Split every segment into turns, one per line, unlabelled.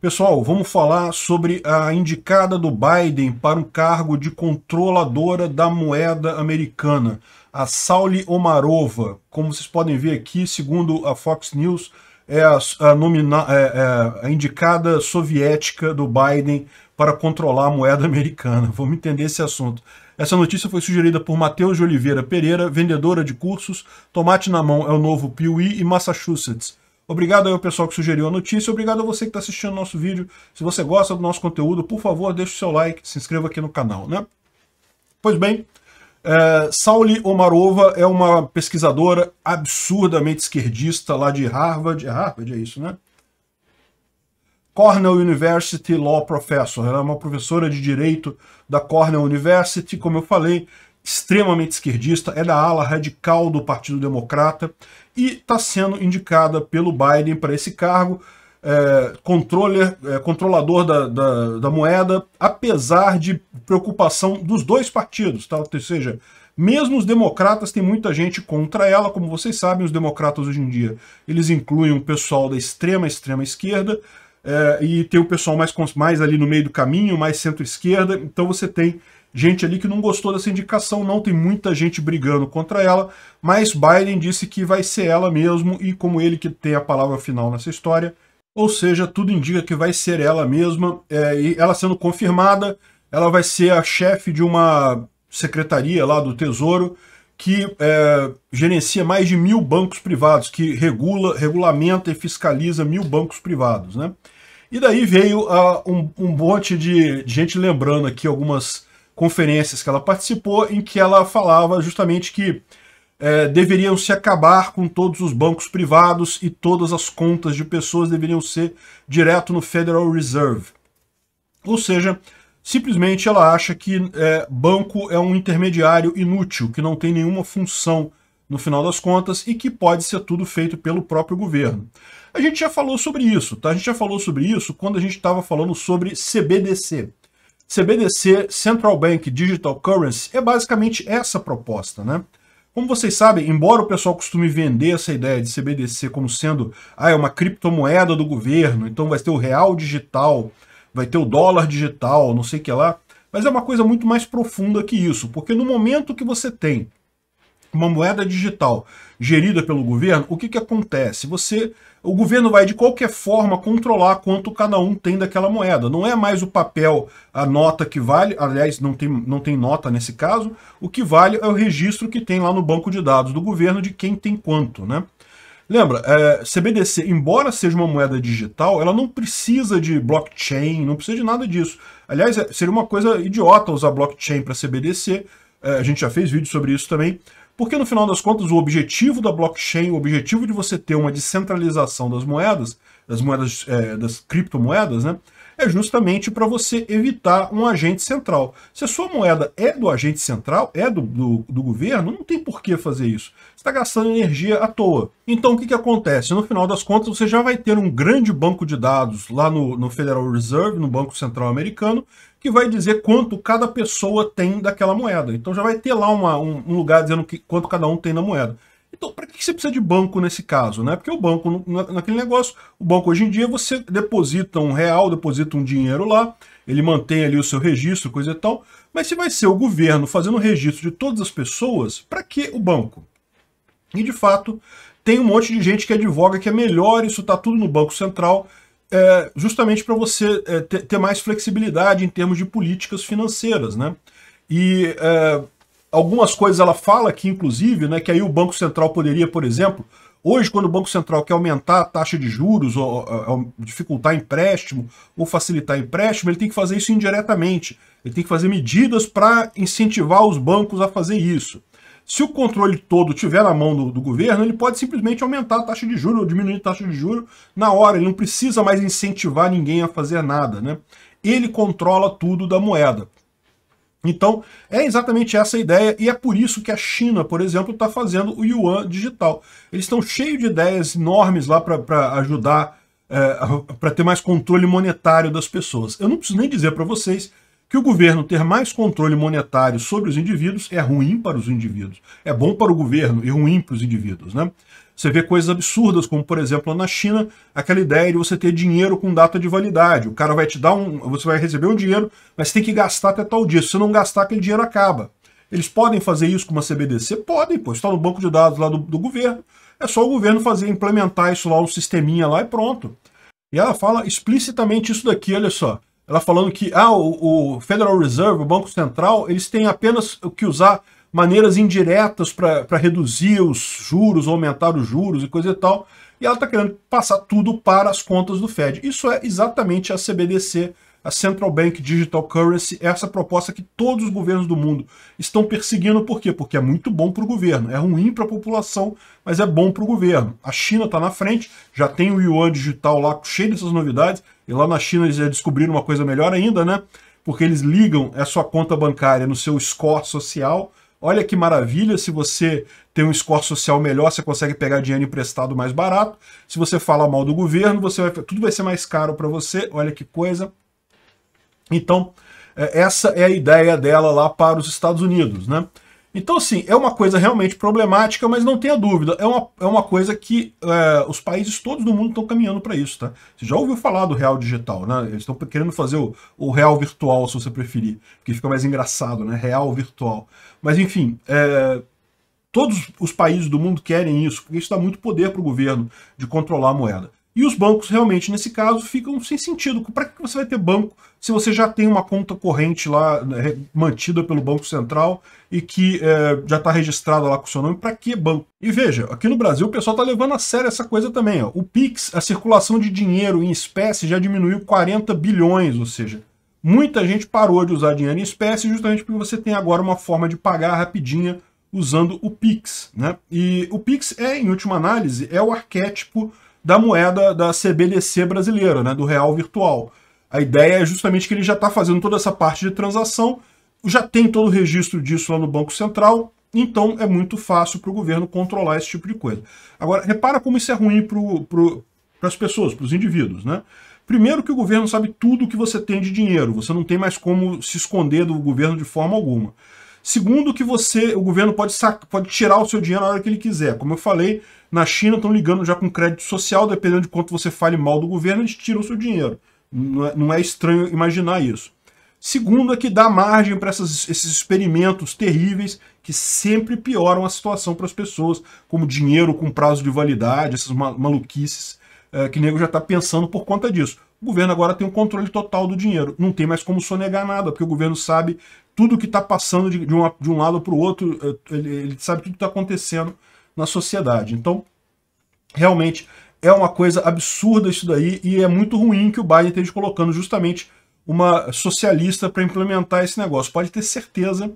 Pessoal, vamos falar sobre a indicada do Biden para o cargo de controladora da moeda americana, a Sauli Omarova. Como vocês podem ver aqui, segundo a Fox News, é a, a, nomina, é, é a indicada soviética do Biden para controlar a moeda americana. Vamos entender esse assunto. Essa notícia foi sugerida por Matheus de Oliveira Pereira, vendedora de cursos. Tomate na Mão é o novo Piuí e Massachusetts. Obrigado ao pessoal que sugeriu a notícia, obrigado a você que está assistindo o nosso vídeo. Se você gosta do nosso conteúdo, por favor, deixe o seu like, se inscreva aqui no canal, né? Pois bem, é, Sauli Omarova é uma pesquisadora absurdamente esquerdista lá de Harvard. É Harvard, é isso, né? Cornell University Law Professor. Ela é uma professora de direito da Cornell University, como eu falei, extremamente esquerdista, é da ala radical do Partido Democrata e está sendo indicada pelo Biden para esse cargo, é, é, controlador da, da, da, moeda, apesar de preocupação dos dois partidos. Tá? Ou seja, mesmo os democratas têm muita gente contra ela, como vocês sabem, os democratas hoje em dia eles incluem o pessoal da extrema, extrema esquerda, é, e tem o pessoal mais, mais ali no meio do caminho, mais centro-esquerda, então você tem gente ali que não gostou dessa indicação, não tem muita gente brigando contra ela, mas Biden disse que vai ser ela mesmo e como ele que tem a palavra final nessa história, ou seja, tudo indica que vai ser ela mesma, é, e ela sendo confirmada, ela vai ser a chefe de uma secretaria lá do Tesouro que é, gerencia mais de mil bancos privados, que regula, regulamenta e fiscaliza mil bancos privados, né? E daí veio uh, um, um monte de, de gente lembrando aqui algumas conferências que ela participou, em que ela falava justamente que é, deveriam se acabar com todos os bancos privados e todas as contas de pessoas deveriam ser direto no Federal Reserve. Ou seja, simplesmente ela acha que é, banco é um intermediário inútil, que não tem nenhuma função no final das contas e que pode ser tudo feito pelo próprio governo. A gente já falou sobre isso, tá? A gente já falou sobre isso quando a gente estava falando sobre CBDC. CBDC, Central Bank Digital Currency, é basicamente essa proposta, né? Como vocês sabem, embora o pessoal costume vender essa ideia de CBDC como sendo ah, é uma criptomoeda do governo, então vai ter o real digital, vai ter o dólar digital, não sei o que lá, mas é uma coisa muito mais profunda que isso, porque no momento que você tem uma moeda digital gerida pelo governo, o que, que acontece? Você, o governo vai de qualquer forma controlar quanto cada um tem daquela moeda. Não é mais o papel, a nota que vale, aliás, não tem, não tem nota nesse caso, o que vale é o registro que tem lá no banco de dados do governo de quem tem quanto, né? Lembra, é, CBDC, embora seja uma moeda digital, ela não precisa de blockchain, não precisa de nada disso. Aliás, é, seria uma coisa idiota usar blockchain para CBDC, é, a gente já fez vídeo sobre isso também, porque no final das contas, o objetivo da blockchain, o objetivo de você ter uma descentralização das moedas, das moedas, é, das criptomoedas, né? É justamente para você evitar um agente central. Se a sua moeda é do agente central, é do, do, do governo, não tem por que fazer isso. Você está gastando energia à toa. Então o que, que acontece? No final das contas, você já vai ter um grande banco de dados lá no, no Federal Reserve, no Banco Central Americano, que vai dizer quanto cada pessoa tem daquela moeda. Então já vai ter lá uma, um, um, lugar dizendo que, quanto cada um tem na moeda. Então, para que você precisa de banco nesse caso? Né? Porque o banco, naquele negócio, o banco hoje em dia, você deposita um real, deposita um dinheiro lá, ele mantém ali o seu registro, coisa e tal, mas se vai ser o governo fazendo o registro de todas as pessoas, para que o banco? E, de fato, tem um monte de gente que advoga é que é melhor isso estar tá tudo no Banco Central, é, justamente para você é, ter, ter, mais flexibilidade em termos de políticas financeiras, né? E é, algumas coisas ela fala aqui, inclusive, né, que aí o Banco Central poderia, por exemplo, hoje quando o Banco Central quer aumentar a taxa de juros, ou, ou dificultar empréstimo, ou facilitar empréstimo, ele tem que fazer isso indiretamente. Ele tem que fazer medidas para incentivar os bancos a fazer isso. Se o controle todo tiver na mão do, do governo, ele pode simplesmente aumentar a taxa de juros ou diminuir a taxa de juros na hora. Ele não precisa mais incentivar ninguém a fazer nada. Né? Ele controla tudo da moeda. Então, é exatamente essa a ideia, e é por isso que a China, por exemplo, está fazendo o Yuan digital. Eles estão cheios de ideias enormes lá para ajudar, é, para ter mais controle monetário das pessoas. Eu não preciso nem dizer para vocês que o governo ter mais controle monetário sobre os indivíduos é ruim para os indivíduos. É bom para o governo e ruim para os indivíduos. Né? Você vê coisas absurdas, como por exemplo na China, aquela ideia de você ter dinheiro com data de validade. O cara vai te dar um. Você vai receber um dinheiro, mas tem que gastar até tal dia. Se você não gastar, aquele dinheiro acaba. Eles podem fazer isso com uma CBDC? Podem, pô. Está no banco de dados lá do, do governo. É só o governo fazer, implementar isso lá, um sisteminha lá e pronto. E ela fala explicitamente isso daqui, olha só. Ela falando que ah, o, o Federal Reserve, o Banco Central, eles têm apenas que usar maneiras indiretas para reduzir os juros, aumentar os juros e coisa e tal. E ela está querendo passar tudo para as contas do Fed. Isso é exatamente a CBDC a Central Bank Digital Currency, é essa proposta que todos os governos do mundo estão perseguindo. Por quê? Porque é muito bom para o governo. É ruim para a população, mas é bom para o governo. A China está na frente, já tem o Yuan digital lá cheio dessas novidades, e lá na China eles já descobriram uma coisa melhor ainda, né? Porque eles ligam a sua conta bancária no seu score social. Olha que maravilha, se você tem um score social melhor, você consegue pegar dinheiro emprestado mais barato. Se você fala mal do governo, você vai, tudo vai ser mais caro para você. Olha que coisa então, é, essa é a ideia dela lá para os Estados Unidos, né? Então, assim, é uma coisa realmente problemática, mas não tenha dúvida, é uma, é uma coisa que é, os países todos do mundo estão caminhando para isso, tá? Você já ouviu falar do real digital, né? Eles estão querendo fazer o, o, real virtual, se você preferir, que fica mais engraçado, né? Real virtual. Mas, enfim, é, todos os países do mundo querem isso, porque isso dá muito poder para o governo de controlar a moeda. E os bancos realmente, nesse caso, ficam sem sentido. Para que você vai ter banco se você já tem uma conta corrente lá né, mantida pelo Banco Central e que é, já está registrada lá com o seu nome? Para que banco? E veja, aqui no Brasil o pessoal está levando a sério essa coisa também. Ó. O PIX, a circulação de dinheiro em espécie, já diminuiu 40 bilhões, ou seja, muita gente parou de usar dinheiro em espécie justamente porque você tem agora uma forma de pagar rapidinha usando o PIX. Né? E o PIX é, em última análise, é o arquétipo da moeda da CBDC brasileira, né, do real virtual. A ideia é justamente que ele já está fazendo toda essa parte de transação, já tem todo o registro disso lá no Banco Central, então é muito fácil para o governo controlar esse tipo de coisa. Agora, repara como isso é ruim para as pessoas, para os indivíduos. Né? Primeiro que o governo sabe tudo o que você tem de dinheiro, você não tem mais como se esconder do governo de forma alguma. Segundo que você, o governo pode, pode tirar o seu dinheiro na hora que ele quiser. Como eu falei, na China estão ligando já com crédito social, dependendo de quanto você fale mal do governo, eles tiram o seu dinheiro. Não é, não é estranho imaginar isso. Segundo é que dá margem para esses experimentos terríveis que sempre pioram a situação para as pessoas, como dinheiro com prazo de validade, essas maluquices é, que o nego já está pensando por conta disso. O governo agora tem o um controle total do dinheiro, não tem mais como sonegar nada, porque o governo sabe tudo que está passando de, de, uma, de, um lado para o outro, eh, ele, ele sabe tudo que está acontecendo na sociedade. Então, realmente é uma coisa absurda isso daí e é muito ruim que o Biden esteja colocando justamente uma socialista para implementar esse negócio. Pode ter certeza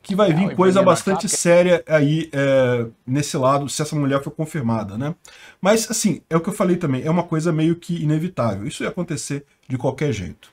que vai é, vir coisa bastante séria aí é, nesse lado, se essa mulher for confirmada, né? Mas, assim, é o que eu falei também, é uma coisa meio que inevitável. Isso ia acontecer de qualquer jeito.